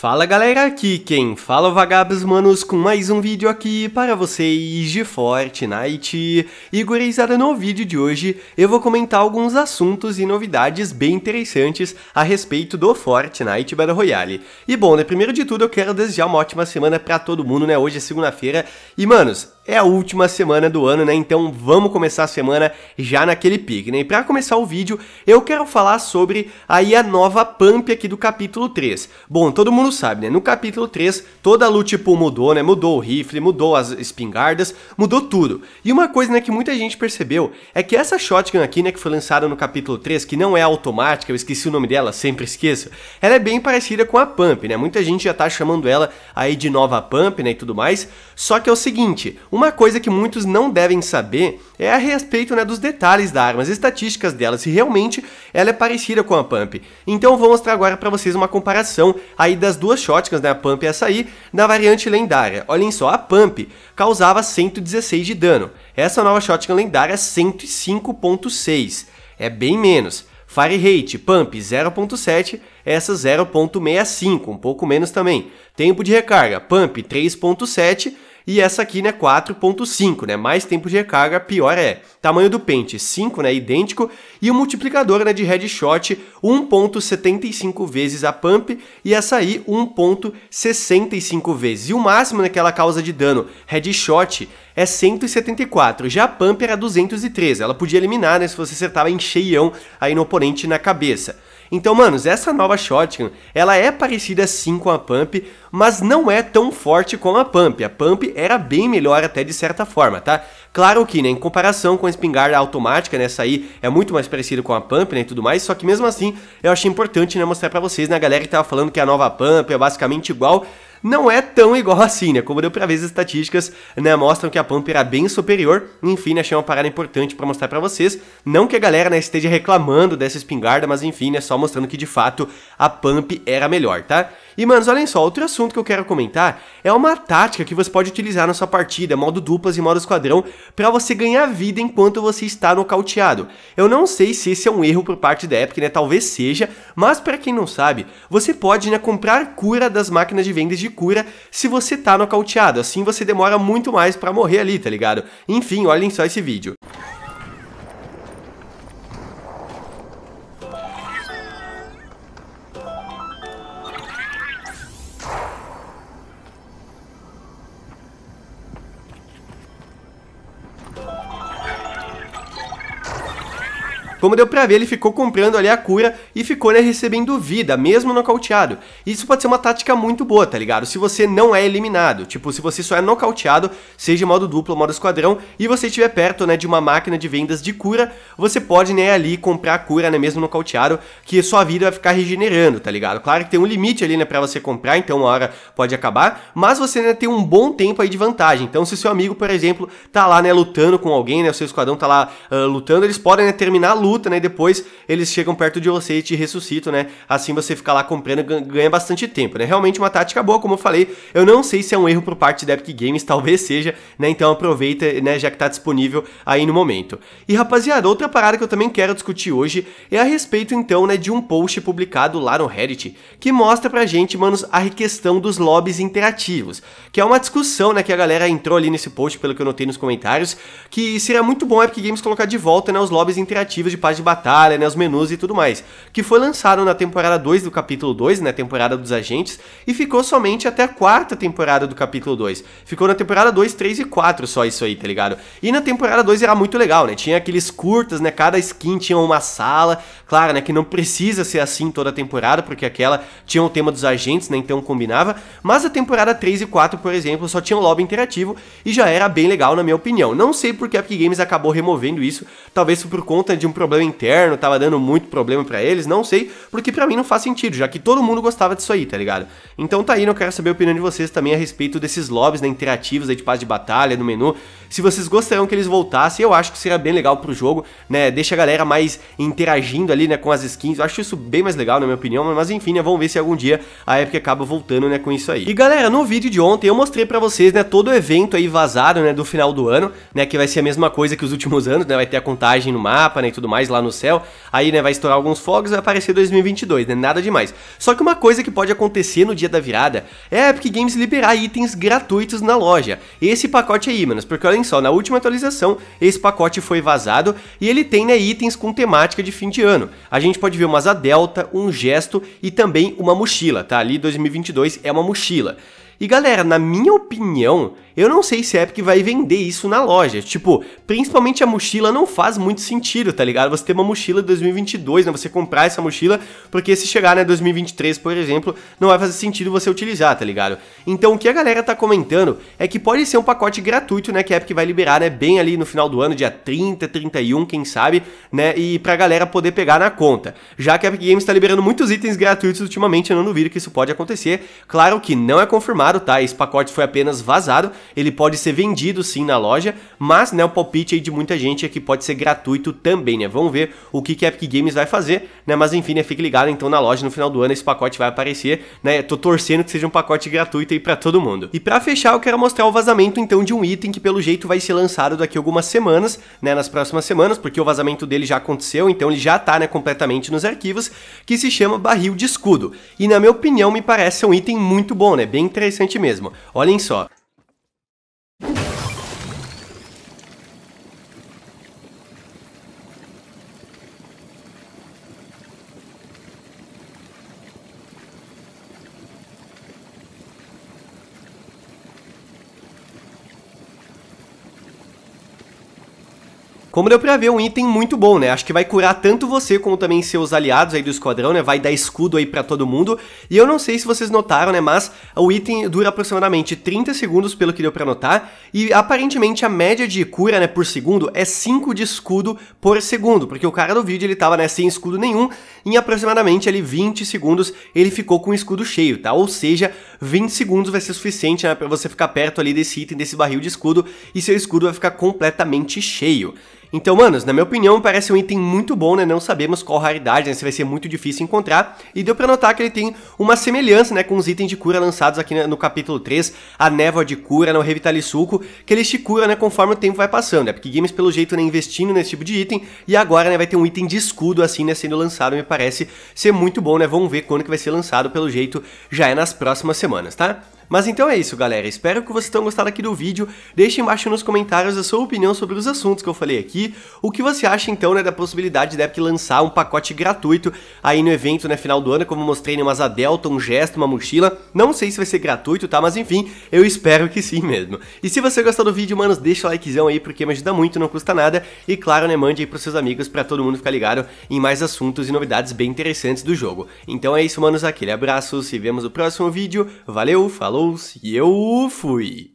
Fala galera, aqui quem fala é Vagabos Manos com mais um vídeo aqui para vocês de Fortnite. E gurizada, no vídeo de hoje eu vou comentar alguns assuntos e novidades bem interessantes a respeito do Fortnite Battle Royale. E bom, né, primeiro de tudo eu quero desejar uma ótima semana para todo mundo, né, hoje é segunda-feira. E manos, é a última semana do ano, né? Então vamos começar a semana já naquele pique, né? E para começar o vídeo, eu quero falar sobre aí a nova pump aqui do capítulo 3. Bom, todo mundo sabe, né? No capítulo 3, toda a loot pool mudou, né? Mudou o rifle, mudou as espingardas, mudou tudo. E uma coisa, né, que muita gente percebeu é que essa shotgun aqui, né, que foi lançada no capítulo 3, que não é automática, eu esqueci o nome dela, sempre esqueço. Ela é bem parecida com a pump, né? Muita gente já tá chamando ela aí de nova pump, né, e tudo mais. Só que é o seguinte, uma coisa que muitos não devem saber é a respeito né, dos detalhes da arma, as estatísticas dela, se realmente ela é parecida com a Pump. Então vou mostrar agora para vocês uma comparação aí das duas shotguns, né, a Pump e a Saí, na variante lendária. Olhem só, a Pump causava 116 de dano, essa nova shotgun lendária 105.6, é bem menos. Fire Rate, Pump 0.7, essa 0.65, um pouco menos também. Tempo de recarga, Pump 3.7, e essa aqui, né, 4.5, né? Mais tempo de recarga, pior é. Tamanho do pente, 5, né, idêntico, e o multiplicador, né, de headshot, 1.75 vezes a pump e essa aí 1.65 vezes. E o máximo, né, que ela causa de dano headshot é 174. Já a pump era 213. Ela podia eliminar, né, se você acertava em cheião aí no oponente na cabeça. Então, manos, essa nova shotgun, ela é parecida sim com a Pump, mas não é tão forte como a Pump. A Pump era bem melhor até de certa forma, tá? Claro que, né, em comparação com a espingarda automática, né, essa aí é muito mais parecida com a Pump, né, e tudo mais, só que mesmo assim, eu achei importante, né, mostrar pra vocês, né, a galera que tava falando que a nova Pump é basicamente igual, não é tão igual assim, né? Como deu pra ver, as estatísticas né, mostram que a pump era bem superior. Enfim, né? achei uma parada importante para mostrar para vocês. Não que a galera né, esteja reclamando dessa espingarda, mas enfim, né, só mostrando que de fato a Pump era melhor, tá? E, manos, olhem só, outro assunto que eu quero comentar é uma tática que você pode utilizar na sua partida, modo duplas e modo esquadrão, para você ganhar vida enquanto você está nocauteado. Eu não sei se esse é um erro por parte da Epic, né? Talvez seja, mas para quem não sabe, você pode né, comprar cura das máquinas de vendas de de cura se você tá nocauteado, assim você demora muito mais para morrer ali, tá ligado? Enfim, olhem só esse vídeo. Como deu pra ver, ele ficou comprando ali a cura e ficou, né, recebendo vida, mesmo nocauteado. Isso pode ser uma tática muito boa, tá ligado? Se você não é eliminado, tipo, se você só é nocauteado, seja modo duplo modo esquadrão, e você estiver perto, né, de uma máquina de vendas de cura, você pode, né, ali comprar a cura, né, mesmo nocauteado, que sua vida vai ficar regenerando, tá ligado? Claro que tem um limite ali, né, pra você comprar, então uma hora pode acabar, mas você, né, tem um bom tempo aí de vantagem. Então, se seu amigo, por exemplo, tá lá, né, lutando com alguém, né, o seu esquadrão tá lá uh, lutando, eles podem, né, terminar a luta luta, né? Depois eles chegam perto de você e te ressuscitam, né? Assim você fica lá comprando, ganha bastante tempo, né? Realmente uma tática boa, como eu falei. Eu não sei se é um erro por parte da Epic Games, talvez seja, né? Então aproveita, né? Já que tá disponível aí no momento. E rapaziada, outra parada que eu também quero discutir hoje é a respeito, então, né? De um post publicado lá no Reddit que mostra pra gente, manos, a questão dos lobbies interativos, que é uma discussão, né? Que a galera entrou ali nesse post, pelo que eu notei nos comentários, que seria muito bom a Epic Games colocar de volta, né? Os lobbies interativos de paz de batalha, né, os menus e tudo mais, que foi lançado na temporada 2 do capítulo 2, né, temporada dos agentes, e ficou somente até a quarta temporada do capítulo 2. Ficou na temporada 2, 3 e 4 só isso aí, tá ligado? E na temporada 2 era muito legal, né? Tinha aqueles curtas, né, cada skin tinha uma sala, claro, né, que não precisa ser assim toda a temporada, porque aquela tinha o tema dos agentes, né, então combinava, mas a temporada 3 e 4, por exemplo, só tinha um lobby interativo e já era bem legal na minha opinião. Não sei porque a Epic Games acabou removendo isso, talvez por conta de um problema problema interno, tava dando muito problema para eles, não sei, porque para mim não faz sentido, já que todo mundo gostava disso aí, tá ligado? Então tá aí, né, eu quero saber a opinião de vocês também a respeito desses lobbies, né, interativos aí de paz de batalha, no menu, se vocês gostariam que eles voltassem, eu acho que seria bem legal pro jogo, né, deixa a galera mais interagindo ali, né, com as skins, eu acho isso bem mais legal, na minha opinião, mas enfim, né, vamos ver se algum dia a Epic acaba voltando, né, com isso aí. E galera, no vídeo de ontem eu mostrei pra vocês, né, todo o evento aí vazado, né, do final do ano, né, que vai ser a mesma coisa que os últimos anos, né, vai ter a contagem no mapa, né, e tudo mais, mais lá no céu, aí né, vai estourar alguns fogos e vai aparecer 2022, né? Nada demais. Só que uma coisa que pode acontecer no dia da virada é a Epic Games liberar itens gratuitos na loja. Esse pacote aí, manos, porque olhem só, na última atualização esse pacote foi vazado e ele tem né, itens com temática de fim de ano. A gente pode ver uma asa delta, um gesto e também uma mochila, tá? Ali 2022 é uma mochila. E galera, na minha opinião, eu não sei se a Epic vai vender isso na loja. Tipo, principalmente a mochila não faz muito sentido, tá ligado? Você ter uma mochila de 2022, né? Você comprar essa mochila, porque se chegar, né, 2023, por exemplo, não vai fazer sentido você utilizar, tá ligado? Então, o que a galera tá comentando é que pode ser um pacote gratuito, né, que a Epic vai liberar, né, bem ali no final do ano, dia 30, 31, quem sabe, né, e pra galera poder pegar na conta. Já que a Epic Games tá liberando muitos itens gratuitos ultimamente, eu não duvido que isso pode acontecer. Claro que não é confirmado, claro, tá? Esse pacote foi apenas vazado, ele pode ser vendido sim na loja, mas né, o palpite aí de muita gente é que pode ser gratuito também, né? Vamos ver o que, que a Epic Games vai fazer, né? Mas enfim, né, fique ligado então na loja no final do ano esse pacote vai aparecer, né? Tô torcendo que seja um pacote gratuito aí para todo mundo. E para fechar, eu quero mostrar o vazamento então de um item que pelo jeito vai ser lançado daqui a algumas semanas, né, nas próximas semanas, porque o vazamento dele já aconteceu, então ele já tá, né, completamente nos arquivos, que se chama barril de escudo. E na minha opinião, me parece um item muito bom, né? Bem interessante interessante mesmo. Olhem só, Como deu pra ver, um item muito bom, né? Acho que vai curar tanto você como também seus aliados aí do esquadrão, né? Vai dar escudo aí pra todo mundo. E eu não sei se vocês notaram, né? Mas o item dura aproximadamente 30 segundos, pelo que deu pra notar. E aparentemente a média de cura, né, por segundo é 5 de escudo por segundo. Porque o cara do vídeo, ele tava, né, sem escudo nenhum. Em aproximadamente ali 20 segundos, ele ficou com o escudo cheio, tá? Ou seja, 20 segundos vai ser suficiente, né? Pra você ficar perto ali desse item, desse barril de escudo. E seu escudo vai ficar completamente cheio. Então, manos, na minha opinião, parece um item muito bom, né? Não sabemos qual raridade, né? Se vai ser muito difícil encontrar. E deu pra notar que ele tem uma semelhança, né? Com os itens de cura lançados aqui né, no capítulo 3. A névoa de cura, né? O Revitalisuco. Que ele te cura, né? Conforme o tempo vai passando, né? Porque Games, pelo jeito, né? Investindo nesse tipo de item. E agora, né? Vai ter um item de escudo, assim, né? Sendo lançado, me parece ser muito bom, né? Vamos ver quando que vai ser lançado. Pelo jeito, já é nas próximas semanas, tá? Mas então é isso, galera. Espero que vocês tenham gostado aqui do vídeo. Deixe embaixo nos comentários a sua opinião sobre os assuntos que eu falei aqui. O que você acha, então, né, da possibilidade da Epic lançar um pacote gratuito aí no evento, né, final do ano, como eu mostrei, né, umas a Delta, um gesto, uma mochila. Não sei se vai ser gratuito, tá? Mas enfim, eu espero que sim mesmo. E se você gostou do vídeo, manos, deixa o likezão aí, porque me ajuda muito, não custa nada. E claro, né, mande aí pros seus amigos para todo mundo ficar ligado em mais assuntos e novidades bem interessantes do jogo. Então é isso, manos, aquele abraço, se vemos no próximo vídeo. Valeu, falou! falou-se e eu fui.